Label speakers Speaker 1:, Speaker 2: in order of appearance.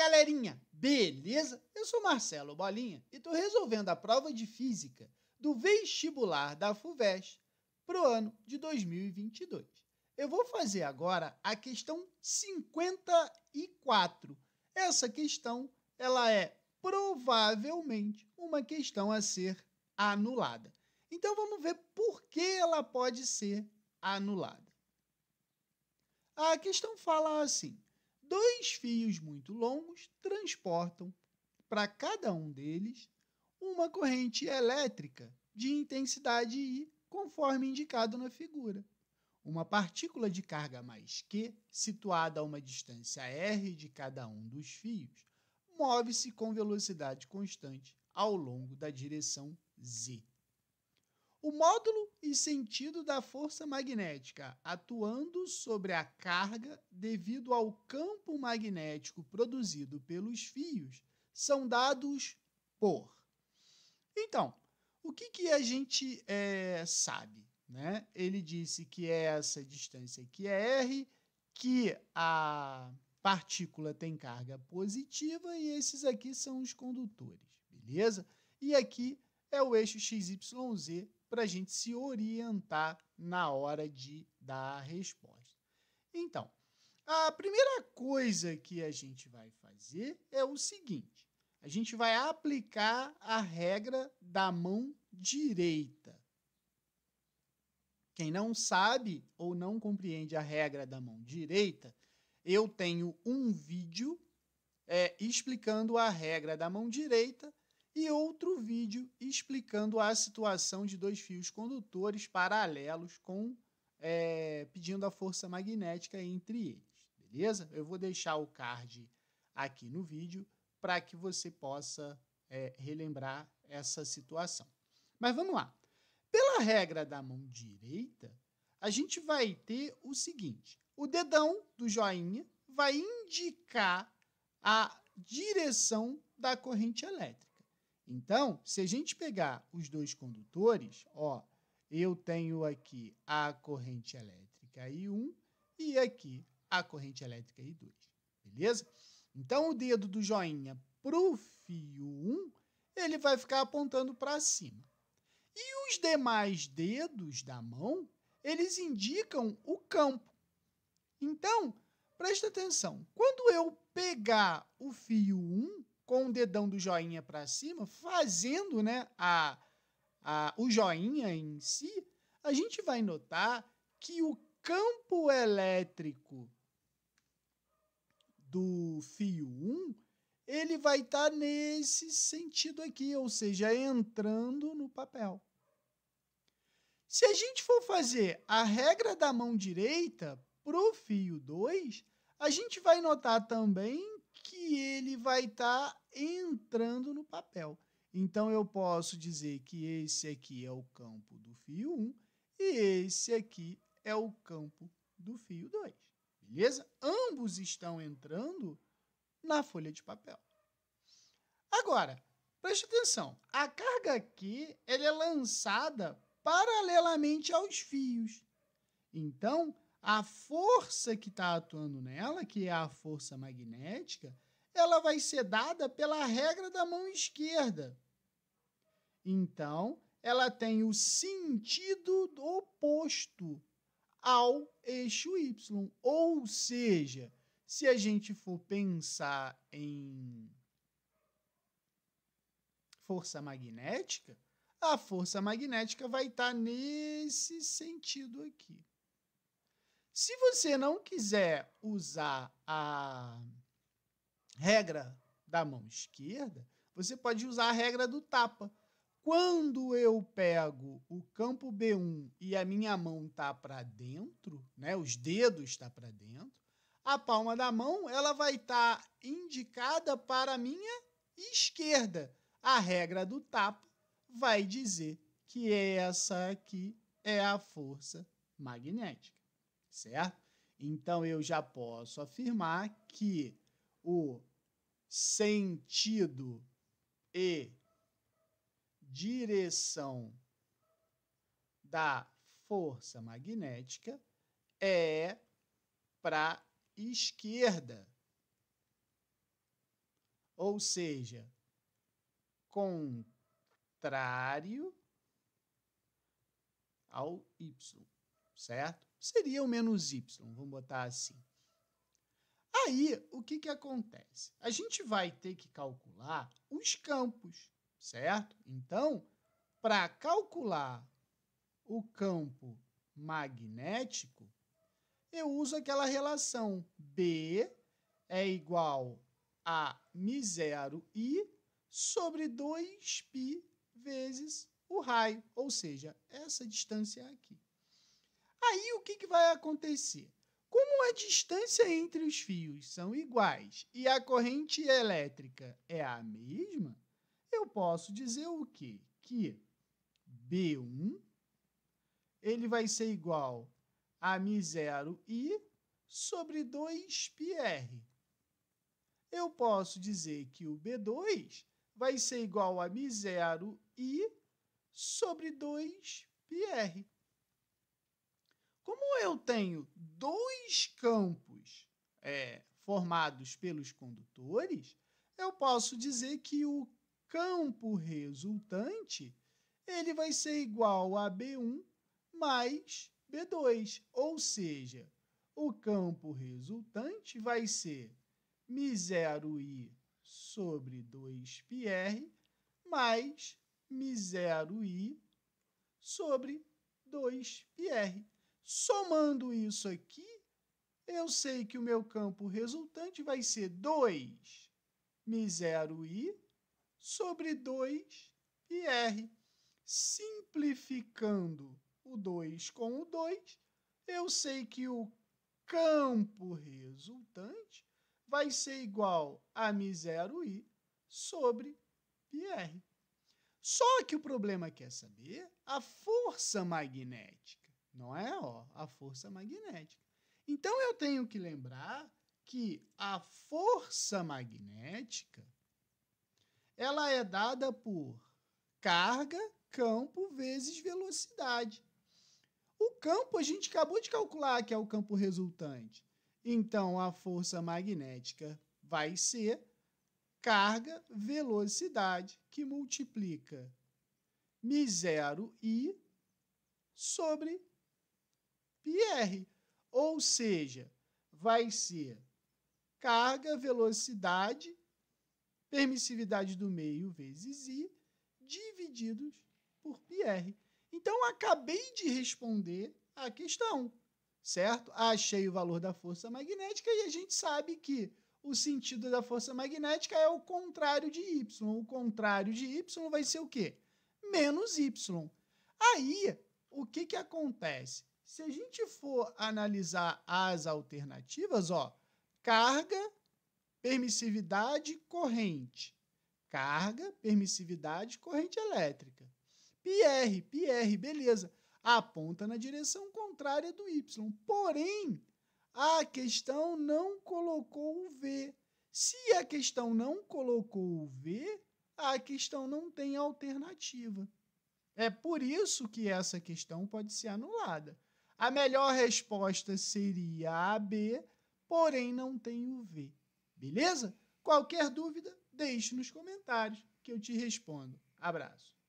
Speaker 1: galerinha, beleza? Eu sou Marcelo Bolinha e estou resolvendo a prova de física do vestibular da FUVEST para o ano de 2022. Eu vou fazer agora a questão 54. Essa questão ela é provavelmente uma questão a ser anulada. Então vamos ver por que ela pode ser anulada. A questão fala assim: dois fios muito longos transportam para cada um deles uma corrente elétrica de intensidade I, conforme indicado na figura. Uma partícula de carga mais Q, situada a uma distância R de cada um dos fios, move-se com velocidade constante ao longo da direção Z. O módulo e sentido da força magnética atuando sobre a carga devido ao campo magnético produzido pelos fios são dados por. Então, o que, que a gente é, sabe? Né? Ele disse que é essa distância que é R, que a partícula tem carga positiva e esses aqui são os condutores, beleza? E aqui é o eixo XYZ para a gente se orientar na hora de dar a resposta. Então, a primeira coisa que a gente vai fazer é o seguinte: a gente vai aplicar a regra da mão direita. Quem não sabe ou não compreende a regra da mão direita, eu tenho um vídeo é, explicando a regra da mão direita e outro vídeo explicando a situação de dois fios condutores paralelos com é, pedindo a força magnética entre eles, beleza? Eu vou deixar o card aqui no vídeo para que você possa é, relembrar essa situação. Mas vamos lá. Pela regra da mão direita, a gente vai ter o seguinte: o dedão do joinha vai indicar a direção da corrente elétrica. Então, se a gente pegar os dois condutores, ó, eu tenho aqui a corrente elétrica I1 e aqui a corrente elétrica I2, beleza? Então, o dedo do joinha para o fio 1, ele vai ficar apontando para cima. E os demais dedos da mão, eles indicam o campo. Então, presta atenção, quando eu pegar o fio 1, com o dedão do joinha para cima, fazendo né, a, a, o joinha em si, a gente vai notar que o campo elétrico do fio 1 ele vai estar tá nesse sentido aqui, ou seja, entrando no papel. Se a gente for fazer a regra da mão direita para o fio 2, a gente vai notar também que ele vai estar tá entrando no papel. Então eu posso dizer que esse aqui é o campo do fio 1 e esse aqui é o campo do fio 2. Beleza? Ambos estão entrando na folha de papel. Agora, preste atenção. A carga Q ela é lançada paralelamente aos fios. Então, a força que está atuando nela, que é a força magnética, ela vai ser dada pela regra da mão esquerda. Então, ela tem o sentido oposto ao eixo y. Ou seja, se a gente for pensar em força magnética, a força magnética vai estar tá nesse sentido aqui. Se você não quiser usar a regra da mão esquerda, você pode usar a regra do tapa. Quando eu pego o campo B1 e a minha mão tá para dentro, né, os dedos tá para dentro, a palma da mão ela vai estar tá indicada para a minha esquerda. A regra do tapa vai dizer que essa aqui é a força magnética certo? Então eu já posso afirmar que o sentido e direção da força magnética é para esquerda. Ou seja, contrário ao y, certo? seria o menos y, vamos botar assim. Aí, o que, que acontece? A gente vai ter que calcular os campos, certo? Então, para calcular o campo magnético, eu uso aquela relação B é igual a mi zero i sobre 2π vezes o raio, ou seja, essa distância aqui. Aí o que, que vai acontecer? Como a distância entre os fios são iguais e a corrente elétrica é a mesma, eu posso dizer o quê? Que B1 ele vai ser igual a Mi0i sobre 2πr. Eu posso dizer que o B2 vai ser igual a Mi0i sobre 2πr. Como eu tenho dois campos é, formados pelos condutores, eu posso dizer que o campo resultante ele vai ser igual a B1 mais B2, ou seja, o campo resultante vai ser Mi0i sobre 2πr mais Mi0i sobre 2πr. Somando isso aqui, eu sei que o meu campo resultante vai ser 2 misero i sobre 2 e r. Simplificando o 2 com o 2, eu sei que o campo resultante vai ser igual a misero i sobre πr. Só que o problema quer saber a força magnética. Não é, ó, a força magnética. Então eu tenho que lembrar que a força magnética ela é dada por carga, campo vezes velocidade. O campo a gente acabou de calcular que é o campo resultante. Então a força magnética vai ser carga velocidade que multiplica mi zero i sobre πr. Ou seja, vai ser carga, velocidade, permissividade do meio vezes I, divididos por πr. Então, acabei de responder a questão, certo? Achei o valor da força magnética e a gente sabe que o sentido da força magnética é o contrário de Y. O contrário de Y vai ser o quê? Menos Y. Aí, o que, que acontece? Se a gente for analisar as alternativas, ó, carga, permissividade, corrente. Carga, permissividade, corrente elétrica. PR, PR, beleza. Aponta na direção contrária do Y. Porém, a questão não colocou o V. Se a questão não colocou o V, a questão não tem alternativa. É por isso que essa questão pode ser anulada. A melhor resposta seria a B, porém não tenho V. Beleza? Qualquer dúvida, deixe nos comentários que eu te respondo. Abraço.